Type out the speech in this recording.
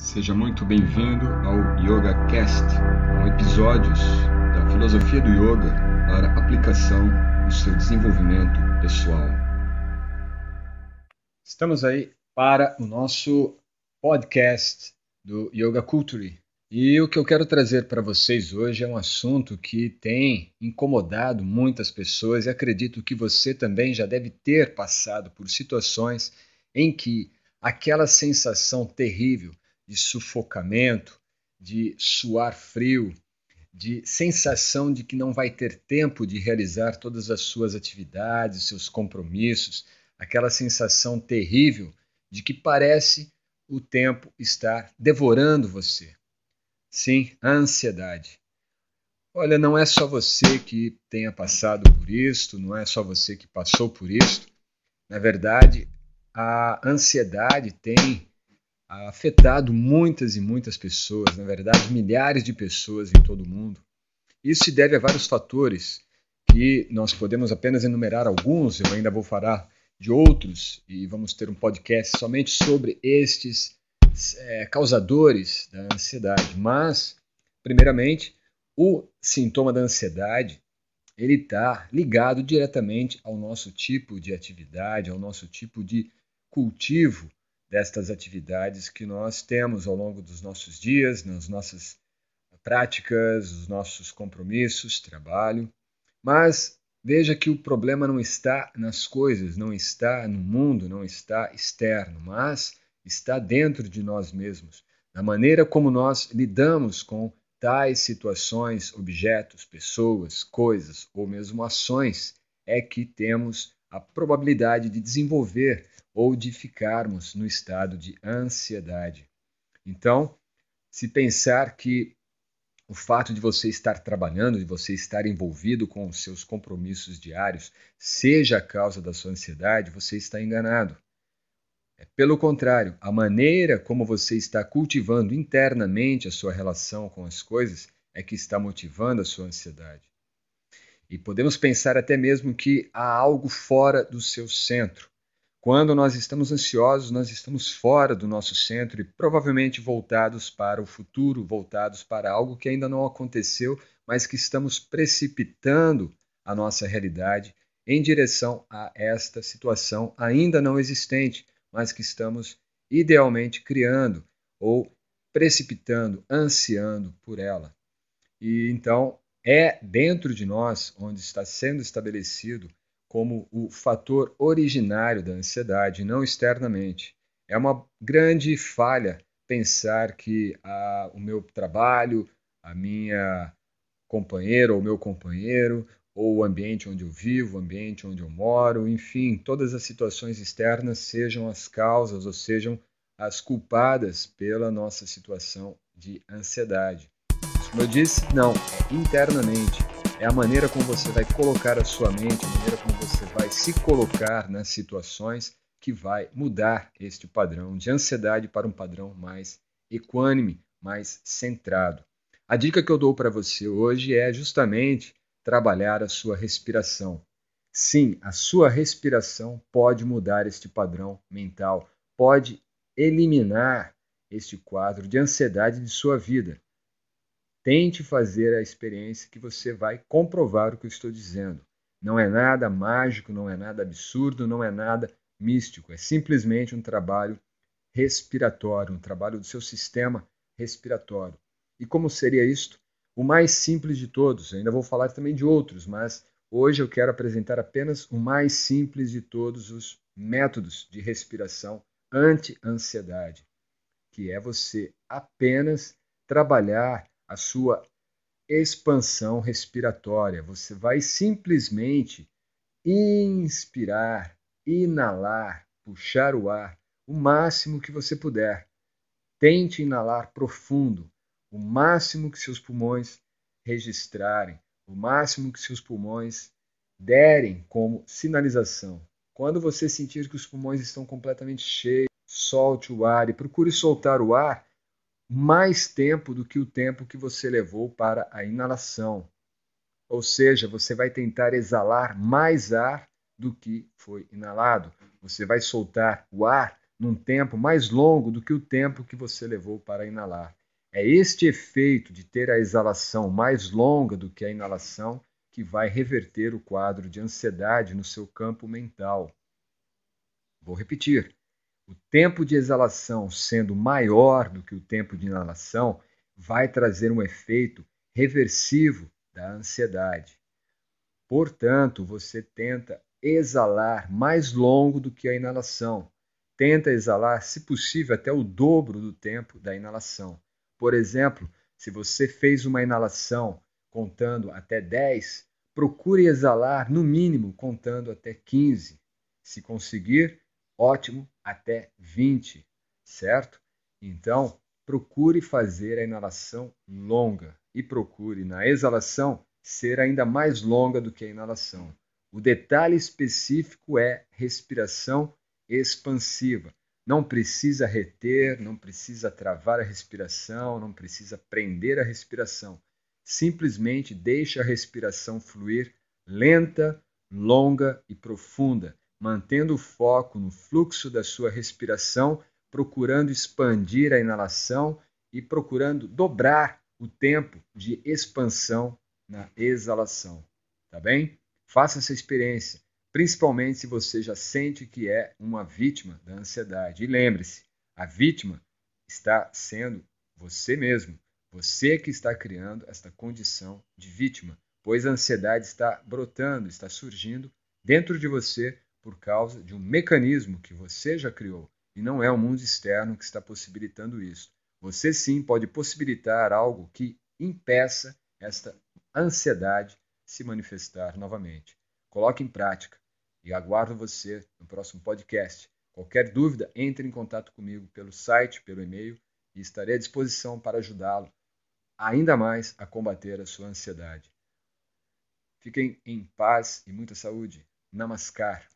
Seja muito bem-vindo ao Yoga Cast, com episódios da filosofia do yoga para aplicação no seu desenvolvimento pessoal. Estamos aí para o nosso podcast do Yoga Culture. E o que eu quero trazer para vocês hoje é um assunto que tem incomodado muitas pessoas e acredito que você também já deve ter passado por situações em que aquela sensação terrível de sufocamento, de suar frio, de sensação de que não vai ter tempo de realizar todas as suas atividades, seus compromissos, aquela sensação terrível de que parece o tempo estar devorando você. Sim, a ansiedade. Olha, não é só você que tenha passado por isto, não é só você que passou por isto. Na verdade, a ansiedade tem afetado muitas e muitas pessoas, na verdade, milhares de pessoas em todo o mundo. Isso se deve a vários fatores que nós podemos apenas enumerar alguns, eu ainda vou falar de outros e vamos ter um podcast somente sobre estes é, causadores da ansiedade. Mas, primeiramente, o sintoma da ansiedade ele está ligado diretamente ao nosso tipo de atividade, ao nosso tipo de cultivo destas atividades que nós temos ao longo dos nossos dias, nas nossas práticas, os nossos compromissos, trabalho. Mas veja que o problema não está nas coisas, não está no mundo, não está externo, mas está dentro de nós mesmos, na maneira como nós lidamos com tais situações, objetos, pessoas, coisas ou mesmo ações é que temos a probabilidade de desenvolver ou de ficarmos no estado de ansiedade. Então, se pensar que o fato de você estar trabalhando, de você estar envolvido com os seus compromissos diários, seja a causa da sua ansiedade, você está enganado. É pelo contrário, a maneira como você está cultivando internamente a sua relação com as coisas é que está motivando a sua ansiedade. E podemos pensar até mesmo que há algo fora do seu centro, quando nós estamos ansiosos, nós estamos fora do nosso centro e provavelmente voltados para o futuro, voltados para algo que ainda não aconteceu, mas que estamos precipitando a nossa realidade em direção a esta situação ainda não existente, mas que estamos idealmente criando ou precipitando, ansiando por ela. E então é dentro de nós onde está sendo estabelecido como o fator originário da ansiedade, não externamente. É uma grande falha pensar que ah, o meu trabalho, a minha companheira ou meu companheiro, ou o ambiente onde eu vivo, o ambiente onde eu moro, enfim, todas as situações externas sejam as causas ou sejam as culpadas pela nossa situação de ansiedade. Como eu disse, não, é internamente é a maneira como você vai colocar a sua mente, a maneira como você vai se colocar nas situações que vai mudar este padrão de ansiedade para um padrão mais equânime, mais centrado. A dica que eu dou para você hoje é justamente trabalhar a sua respiração. Sim, a sua respiração pode mudar este padrão mental, pode eliminar este quadro de ansiedade de sua vida. Tente fazer a experiência que você vai comprovar o que eu estou dizendo. Não é nada mágico, não é nada absurdo, não é nada místico. É simplesmente um trabalho respiratório, um trabalho do seu sistema respiratório. E como seria isto? O mais simples de todos. Eu ainda vou falar também de outros, mas hoje eu quero apresentar apenas o mais simples de todos os métodos de respiração anti-ansiedade, que é você apenas trabalhar a sua expansão respiratória. Você vai simplesmente inspirar, inalar, puxar o ar o máximo que você puder. Tente inalar profundo, o máximo que seus pulmões registrarem, o máximo que seus pulmões derem como sinalização. Quando você sentir que os pulmões estão completamente cheios, solte o ar e procure soltar o ar mais tempo do que o tempo que você levou para a inalação. Ou seja, você vai tentar exalar mais ar do que foi inalado. Você vai soltar o ar num tempo mais longo do que o tempo que você levou para inalar. É este efeito de ter a exalação mais longa do que a inalação que vai reverter o quadro de ansiedade no seu campo mental. Vou repetir o tempo de exalação sendo maior do que o tempo de inalação, vai trazer um efeito reversivo da ansiedade. Portanto, você tenta exalar mais longo do que a inalação. Tenta exalar, se possível, até o dobro do tempo da inalação. Por exemplo, se você fez uma inalação contando até 10, procure exalar no mínimo contando até 15. Se conseguir, ótimo até 20, certo? Então, procure fazer a inalação longa e procure na exalação ser ainda mais longa do que a inalação. O detalhe específico é respiração expansiva. Não precisa reter, não precisa travar a respiração, não precisa prender a respiração. Simplesmente deixe a respiração fluir lenta, longa e profunda mantendo o foco no fluxo da sua respiração, procurando expandir a inalação e procurando dobrar o tempo de expansão na exalação. Tá bem? Faça essa experiência, principalmente se você já sente que é uma vítima da ansiedade. E lembre-se, a vítima está sendo você mesmo. Você que está criando esta condição de vítima, pois a ansiedade está brotando, está surgindo dentro de você por causa de um mecanismo que você já criou e não é o mundo externo que está possibilitando isso. Você sim pode possibilitar algo que impeça esta ansiedade se manifestar novamente. Coloque em prática e aguardo você no próximo podcast. Qualquer dúvida, entre em contato comigo pelo site, pelo e-mail e estarei à disposição para ajudá-lo ainda mais a combater a sua ansiedade. Fiquem em paz e muita saúde. Namaskar.